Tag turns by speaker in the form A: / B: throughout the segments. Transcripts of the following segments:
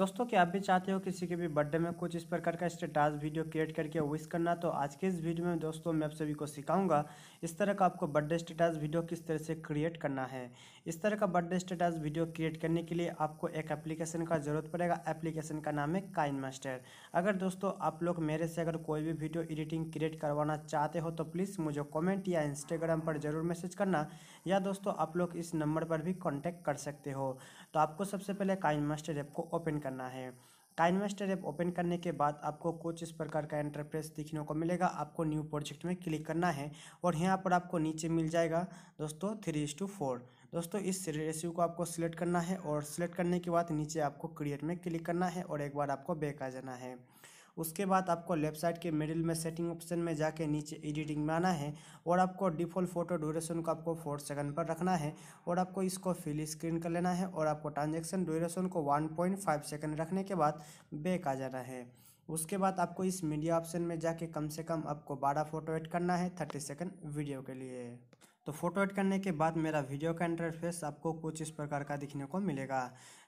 A: dos दोस्तों क्या आप भी चाहते हो किसी के भी बर्थडे में कुछ इस प्रकार का स्टेटस वीडियो क्रिएट करके विश करना तो आज के इस वीडियो में दोस्तों मैं आप सभी को सिखाऊंगा इस तरह का आपको बर्थडे स्टेटस वीडियो किस तरह से क्रिएट करना है इस तरह का बर्थडे स्टेटस वीडियो क्रिएट करने के लिए आपको एक एप्लीकेशन का जरूरत पड़ेगा एप्लीकेशन का नाम है काइन मास्टर अगर दोस्तों आप लोग मेरे से अगर कोई भी वीडियो एडिटिंग क्रिएट करवाना चाहते हो तो प्लीज़ मुझे कॉमेंट या इंस्टाग्राम पर जरूर मैसेज करना या दोस्तों आप लोग इस नंबर पर भी कॉन्टैक्ट कर सकते हो तो आपको सबसे पहले काइन मास्टर ऐप को ओपन करना है है टाइनवेस्टर ऐप ओपन करने के बाद आपको कुछ इस प्रकार का इंटरफेस देखने को मिलेगा आपको न्यू प्रोजेक्ट में क्लिक करना है और यहाँ पर आपको नीचे मिल जाएगा दोस्तों थ्री इज टू फोर दोस्तों इस रेशियो को आपको सिलेक्ट करना है और सिलेक्ट करने के बाद नीचे आपको क्रिएट में क्लिक करना है और एक बार आपको बैक आ जाना है उसके बाद आपको लेफ्ट साइड के मिडिल में सेटिंग ऑप्शन में जाके नीचे एडिटिंग में आना है और आपको डिफ़ॉल्ट फोटो ड्यूरेशन को आपको फोर सेकंड पर रखना है और आपको इसको फिल स्क्रीन कर लेना है और आपको ट्रांजेक्शन ड्यूरेशन को वन पॉइंट फाइव सेकेंड रखने के बाद बैक आ जाना है उसके बाद आपको इस मीडिया ऑप्शन में जाके कम से कम आपको बारह फोटो एड करना है थर्टी सेकेंड वीडियो के लिए तो फोटो एड करने के बाद मेरा वीडियो का इंटरफेस आपको कुछ इस प्रकार का दिखने को मिलेगा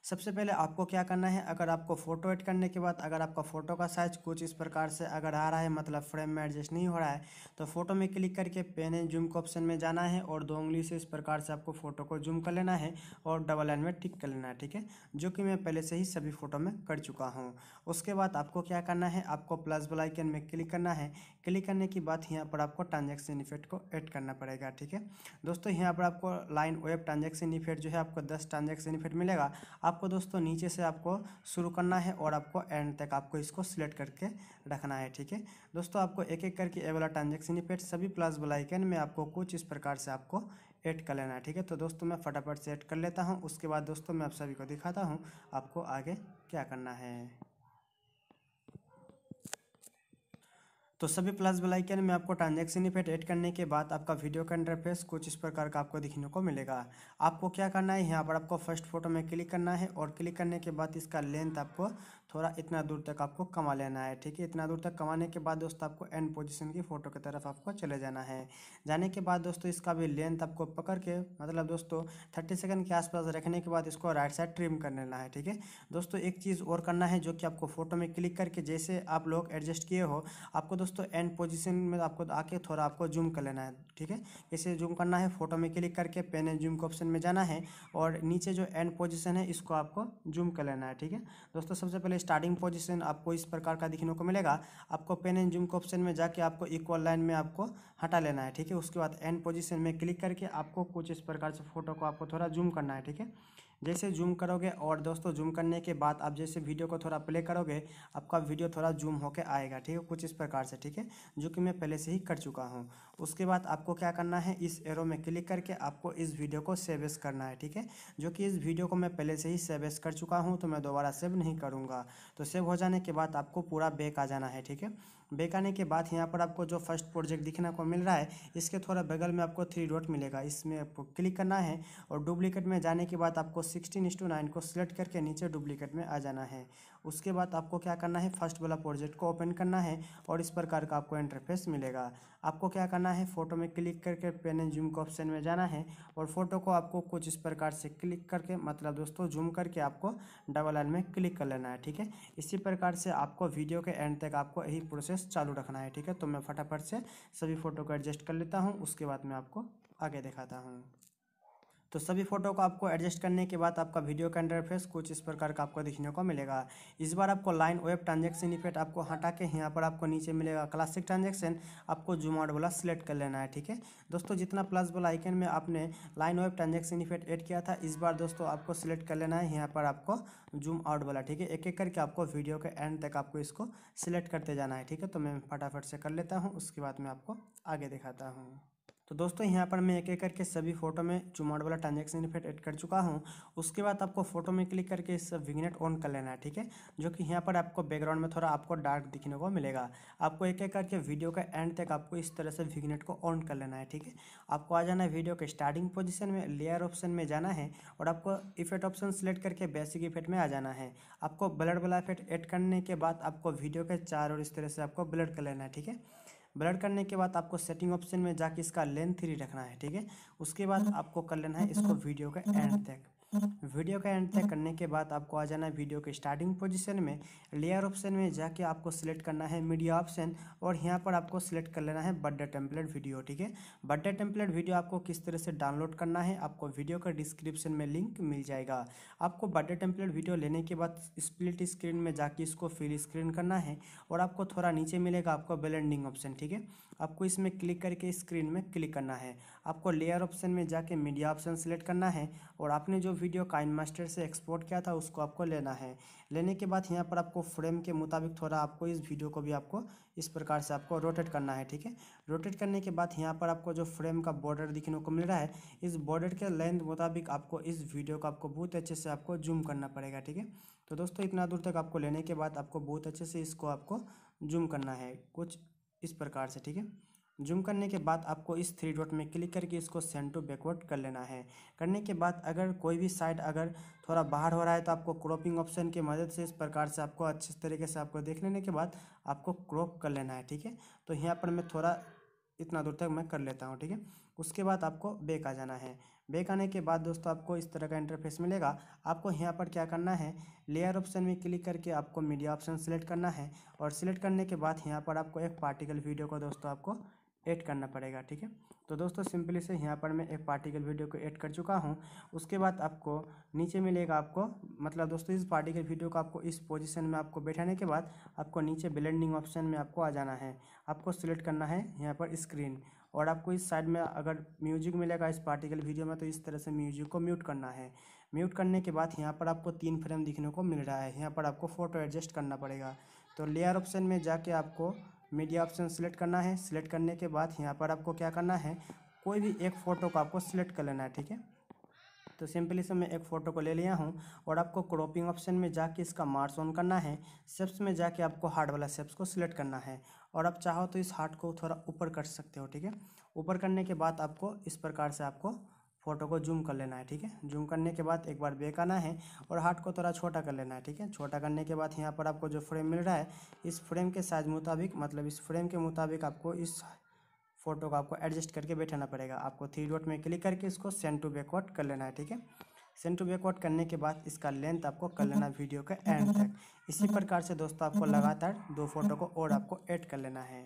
A: सबसे पहले आपको क्या करना है अगर आपको फ़ोटो एड करने के बाद अगर आपका फ़ोटो का साइज़ कुछ इस प्रकार से अगर आ रहा है मतलब फ्रेम में एडजस्ट नहीं हो रहा है तो फ़ोटो में क्लिक करके पेन एंड जूम के ऑप्शन में जाना है और दो उंगली से इस प्रकार से आपको फ़ोटो को जूम कर लेना है और डबल लाइन में टिक कर लेना है ठीक है जो कि मैं पहले से ही सभी फ़ोटो में कर चुका हूँ उसके बाद आपको क्या करना है आपको प्लस बलाइकन में क्लिक करना है क्लिक करने के बाद यहाँ पर आपको ट्रांजेक्शन इफेक्ट को ऐड करना पड़ेगा ठीक है दोस्तों यहाँ पर आपको लाइन वेब ट्रांजेक्शन इफेक्ट जो है आपको दस ट्रांजेक्शन इफेक्ट मिलेगा आप आपको दोस्तों नीचे से आपको शुरू करना है और आपको एंड तक आपको इसको सिलेक्ट करके रखना है ठीक है दोस्तों आपको एक एक करके ए वाला ट्रांजेक्शन पेट सभी प्लस वाला आइकन में आपको कुछ इस प्रकार से आपको ऐड कर लेना है ठीक है तो दोस्तों मैं फटाफट से ऐड कर लेता हूँ उसके बाद दोस्तों मैं आप सभी को दिखाता हूँ आपको आगे क्या करना है तो सभी प्लस बेलाइकन में आपको ट्रांजेक्शन इफेक्ट ऐड करने के बाद आपका वीडियो का इंटरफेस कुछ इस प्रकार का आपको दिखने को मिलेगा आपको क्या करना है यहाँ पर आपको फर्स्ट फोटो में क्लिक करना है और क्लिक करने के बाद इसका लेंथ आपको थोड़ा इतना दूर तक आपको कमा लेना है ठीक है इतना दूर तक कमाने के बाद दोस्तों आपको एंड पोजिशन की फ़ोटो की तरफ आपको चले जाना है जाने के बाद दोस्तों इसका भी लेंथ आपको पकड़ के मतलब दोस्तों थर्टी सेकेंड के आसपास रखने के बाद इसको राइट साइड ट्रिम कर लेना है ठीक है दोस्तों एक चीज़ और करना है जो कि आपको फोटो में क्लिक करके जैसे आप लोग एडजस्ट किए हो आपको दोस्तों दोस्तों एंड पोजीशन में आपको आके थोड़ा आपको जूम कर लेना है ठीक है इसे जूम करना है फोटो में क्लिक करके पेन एंड जूम के ऑप्शन में जाना है और नीचे जो एंड पोजीशन है इसको आपको जूम कर लेना है ठीक है दोस्तों सबसे पहले स्टार्टिंग पोजिशन आपको इस प्रकार का दिखने को मिलेगा आपको पेन एंड जूम के ऑप्शन में जाके आपको इक्वल लाइन में आपको हटा लेना है ठीक है उसके बाद एंड पोजिशन में क्लिक करके आपको कुछ इस प्रकार से फोटो को आपको थोड़ा जूम करना है ठीक है जैसे जूम करोगे और दोस्तों जूम करने के बाद आप जैसे वीडियो को थोड़ा प्ले करोगे आपका वीडियो थोड़ा जूम होकर आएगा ठीक है कुछ इस प्रकार से ठीक है जो कि मैं पहले से ही कर चुका हूँ उसके बाद आपको क्या करना है इस एरो में क्लिक करके आपको इस वीडियो को सेवेस करना है ठीक है जो कि इस वीडियो को मैं पहले से ही सेवेस कर चुका हूँ तो मैं दोबारा सेव नहीं करूँगा तो सेव हो जाने के बाद आपको पूरा बैक आ जाना है ठीक है बैक आने के बाद यहाँ पर आपको जो फर्स्ट प्रोजेक्ट दिखने को मिल रहा है इसके थोड़ा बगल में आपको थ्री डॉट मिलेगा इसमें आपको क्लिक करना है और डुप्लीकेट में जाने के बाद आपको सिक्सटीन इंस को सिलेक्ट करके नीचे डुप्लीकेट में आ जाना है उसके बाद आपको क्या करना है फर्स्ट वाला प्रोजेक्ट को ओपन करना है और इस प्रकार का आपको इंटरफेस मिलेगा आपको क्या करना है फ़ोटो में क्लिक करके पेन एंड जूम के ऑप्शन में जाना है और फ़ोटो को आपको कुछ इस प्रकार से क्लिक करके मतलब दोस्तों जूम करके आपको डबल लाइन में क्लिक कर लेना है ठीक है इसी प्रकार से आपको वीडियो के एंड तक आपको यही प्रोसेस चालू रखना है ठीक है तो मैं फटाफट से सभी फ़ोटो को एडजस्ट कर लेता हूँ उसके बाद मैं आपको आगे दिखाता हूँ तो सभी फ़ोटो को आपको एडजस्ट करने के बाद आपका वीडियो का इंटरफेस कुछ इस प्रकार का आपको दिखने को मिलेगा इस बार आपको लाइन वेब ट्रांजेक्शन इफेक्ट आपको हटा के यहाँ पर आपको नीचे मिलेगा क्लासिक ट्रांजेक्शन आपको जूम आउट वाला सिलेक्ट कर लेना है ठीक है दोस्तों जितना प्लस वाला आइकन में आपने line web transition effect add किया था इस बार दोस्तों आपको सिलेक्ट कर लेना है यहाँ पर आपको जूम आउट वाला ठीक है एक एक करके आपको वीडियो के एंड तक आपको इसको सिलेक्ट करते जाना है ठीक है तो मैं फटाफट से कर लेता हूँ उसके बाद मैं आपको आगे दिखाता हूँ तो दोस्तों यहाँ पर मैं एक एक करके सभी फोटो में चुमाट वाला ट्रांजेक्शन इफेक्ट ऐड कर चुका हूँ उसके बाद आपको फोटो में क्लिक करके इस विगनेट ऑन कर लेना है ठीक है जो कि यहाँ पर आपको बैकग्राउंड में थोड़ा आपको डार्क दिखने को मिलेगा आपको एक एक करके वीडियो का एंड तक आपको इस तरह से विग्नेट को ऑन कर लेना है ठीक है आपको आ जाना है वीडियो के स्टार्टिंग पोजिशन में लेयर ऑप्शन में जाना है और आपको इफेक्ट ऑप्शन सेलेक्ट करके बेसिक इफेक्ट में आ जाना है आपको ब्लड वाला इफेक्ट ऐड करने के बाद आपको वीडियो के चार और इस तरह से आपको ब्लड कर लेना है ठीक है ब्लर करने के बाद आपको सेटिंग ऑप्शन में जाके इसका लेंथ थ्री रखना है ठीक है उसके बाद आपको कर लेना है इसको वीडियो का एंड तक वीडियो का एंड तक करने के बाद आपको आ जाना है वीडियो के स्टार्टिंग पोजीशन में लेयर ऑप्शन में जाके आपको सिलेक्ट करना है मीडिया ऑप्शन और यहाँ पर आपको सिलेक्ट कर लेना है बर्थडे टेम्पलेट वीडियो ठीक है बर्थडे टेम्पलेट वीडियो आपको किस तरह से डाउनलोड करना है आपको वीडियो का डिस्क्रिप्शन में लिंक मिल जाएगा आपको बर्थडे टेम्पलेट वीडियो लेने के बाद स्प्लिट स्क्रीन में जाके इसको फिल स्क्रीन करना है और आपको थोड़ा नीचे मिलेगा आपको ब्लेंडिंग ऑप्शन ठीक है आपको इसमें क्लिक करके स्क्रीन में क्लिक करना है आपको लेयर ऑप्शन में जाके मीडिया ऑप्शन सेलेक्ट करना है और आपने जो वीडियो काइन मास्टर से एक्सपोर्ट किया था उसको आपको लेना है लेने के बाद यहाँ पर आपको फ्रेम के मुताबिक थोड़ा आपको इस वीडियो को भी आपको इस प्रकार से आपको रोटेट करना है ठीक है रोटेट करने के बाद यहाँ पर आपको जो फ्रेम का बॉर्डर दिखने को मिल रहा है इस बॉर्डर के लेंथ मुताबिक आपको इस वीडियो को आपको बहुत अच्छे से आपको जूम करना पड़ेगा ठीक है तो दोस्तों इतना दूर तक आपको लेने के बाद आपको बहुत अच्छे से इसको आपको जूम करना है कुछ इस प्रकार से ठीक है जूम करने के बाद आपको इस थ्री डॉट में क्लिक करके इसको टू बैकवर्ड कर लेना है करने के बाद अगर कोई भी साइड अगर थोड़ा बाहर हो रहा है तो आपको क्रॉपिंग ऑप्शन की मदद से इस प्रकार से आपको अच्छे तरीके से आपको देख लेने के बाद आपको क्रॉप कर लेना है ठीक है तो यहाँ पर मैं थोड़ा इतना दूर तक मैं कर लेता हूँ ठीक है उसके बाद आपको बैक आ जाना है बैक आने के बाद दोस्तों आपको इस तरह का इंटरफेस मिलेगा आपको यहाँ पर क्या करना है लेयर ऑप्शन में क्लिक करके आपको मीडिया ऑप्शन सेलेक्ट करना है और सिलेक्ट करने के बाद यहाँ पर आपको एक पार्टिकल वीडियो को दोस्तों आपको ऐड करना पड़ेगा ठीक है तो दोस्तों सिंपली से यहाँ पर मैं एक पार्टिकल वीडियो को ऐड कर चुका हूँ उसके बाद आपको नीचे मिलेगा आपको मतलब दोस्तों इस पार्टिकल वीडियो को आपको इस पोजीशन में आपको बैठाने के बाद आपको नीचे ब्लेंडिंग ऑप्शन में आपको आ जाना है आपको सिलेक्ट करना है यहाँ पर स्क्रीन और आपको इस साइड में अगर म्यूजिक मिलेगा इस पार्टिकल वीडियो में तो इस तरह से म्यूजिक को म्यूट करना है म्यूट करने के बाद यहाँ पर आपको तीन फ्रेम दिखने को मिल रहा है यहाँ पर आपको फ़ोटो एडजस्ट करना पड़ेगा तो लेयर ऑप्शन में जाके आपको मीडिया ऑप्शन सेलेक्ट करना है सिलेक्ट करने के बाद यहाँ पर आपको क्या करना है कोई भी एक फ़ोटो को आपको सिलेक्ट कर लेना है ठीक है तो सिंपली से मैं एक फ़ोटो को ले लिया हूँ और आपको क्रॉपिंग ऑप्शन में जाके इसका मार्स ऑन करना है सेप्स में जाके आपको हार्ट वाला सेप्स को सिलेक्ट करना है और आप चाहो तो इस हार्ट को थोड़ा ऊपर कर सकते हो ठीक है ऊपर करने के बाद आपको इस प्रकार से आपको फ़ोटो को जूम कर लेना है ठीक है जूम करने के बाद एक बार बेक आना है और हार्ट को थोड़ा छोटा कर लेना है ठीक है छोटा करने के बाद यहाँ पर आपको जो फ्रेम मिल रहा है इस फ्रेम के साइज मुताबिक मतलब इस फ्रेम के मुताबिक आपको इस फ़ोटो को आपको एडजस्ट करके बैठाना पड़ेगा आपको थ्री डॉट में क्लिक करके इसको सेंड टू बैकवर्ड कर लेना है ठीक है सेंड टू बैकवर्ड करने के बाद इसका लेंथ आपको कर लेना वीडियो का एंड तक इसी प्रकार से दोस्तों आपको लगातार दो फोटो को और आपको ऐड कर लेना है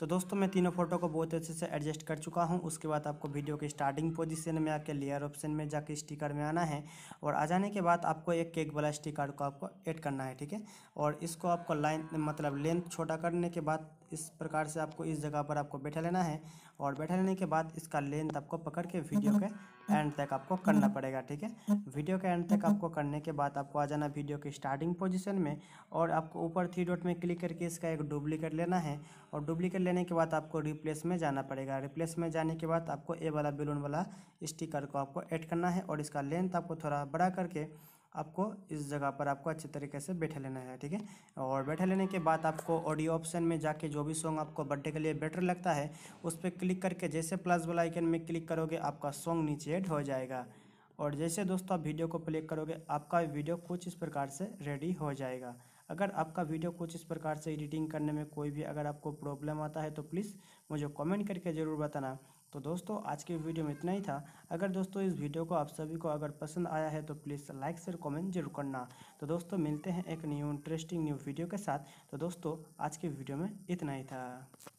A: तो दोस्तों मैं तीनों फोटो को बहुत अच्छे से एडजस्ट कर चुका हूं उसके बाद आपको वीडियो के स्टार्टिंग पोजीशन में आके लेयर ऑप्शन में जाके स्टिकर में आना है और आ जाने के बाद आपको एक केक वाला स्टिकर को आपको ऐड करना है ठीक है और इसको आपको लाइन मतलब लेंथ छोटा करने के बाद इस प्रकार से आपको इस जगह पर आपको बैठा लेना है और बैठा लेने के बाद इसका लेंथ आपको पकड़ के वीडियो के एंड तक आपको करना पड़ेगा ठीक है वीडियो के एंड तक आपको करने के बाद आपको आ जाना वीडियो के स्टार्टिंग पोजीशन में और आपको ऊपर थ्री डॉट में क्लिक करके इसका एक डुप्लीकेट लेना है और डुप्लीकेट लेने के बाद आपको रिप्लेस में जाना पड़ेगा रिप्लेस में जाने के बाद आपको ए वाला बेलून वाला स्टिकर को आपको ऐड करना है और इसका लेंथ आपको थोड़ा बड़ा करके आपको इस जगह पर आपको अच्छे तरीके से बैठे लेना है ठीक है और बैठे लेने के बाद आपको ऑडियो ऑप्शन में जाके जो भी सॉन्ग आपको बर्थडे के लिए बेटर लगता है उस पर क्लिक करके जैसे प्लस वाला आइकन में क्लिक करोगे आपका सॉन्ग नीचे एड हो जाएगा और जैसे दोस्तों आप वीडियो को प्ले करोगे आपका वीडियो कुछ इस प्रकार से रेडी हो जाएगा अगर आपका वीडियो कुछ इस प्रकार से एडिटिंग करने में कोई भी अगर आपको प्रॉब्लम आता है तो प्लीज़ मुझे कमेंट करके ज़रूर बताना तो दोस्तों आज के वीडियो में इतना ही था अगर दोस्तों इस वीडियो को आप सभी को अगर पसंद आया है तो प्लीज़ लाइक शेयर कमेंट जरूर करना तो दोस्तों मिलते हैं एक न्यू इंटरेस्टिंग न्यू वीडियो के साथ तो दोस्तों आज के वीडियो में इतना ही था